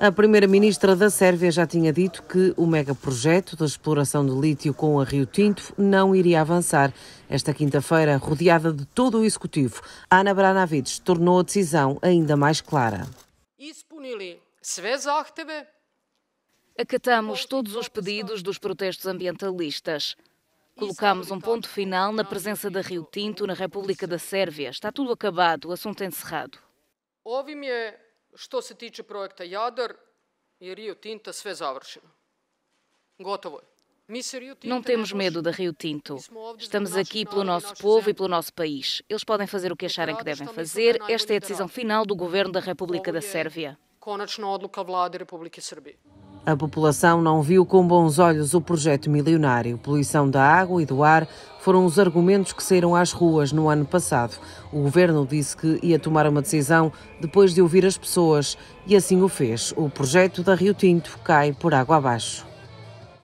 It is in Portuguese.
A primeira-ministra da Sérvia já tinha dito que o megaprojeto da exploração de lítio com a Rio Tinto não iria avançar. Esta quinta-feira, rodeada de todo o executivo, Ana Branavides tornou a decisão ainda mais clara. Acatamos todos os pedidos dos protestos ambientalistas. Colocamos um ponto final na presença da Rio Tinto na República da Sérvia. Está tudo acabado, o assunto encerrado. Što se tiče projekta Jadar e Rio Tinta, sve završeno. Gotovo je. Não temos medo da Rio Tinto. Estamos aqui pelo nosso povo e pelo nosso país. Eles podem fazer o que acharem que devem fazer. Esta é a decisão final do governo da República da Sérvia. A população não viu com bons olhos o projeto milionário. Poluição da água e do ar foram os argumentos que saíram às ruas no ano passado. O governo disse que ia tomar uma decisão depois de ouvir as pessoas e assim o fez. O projeto da Rio Tinto cai por água abaixo.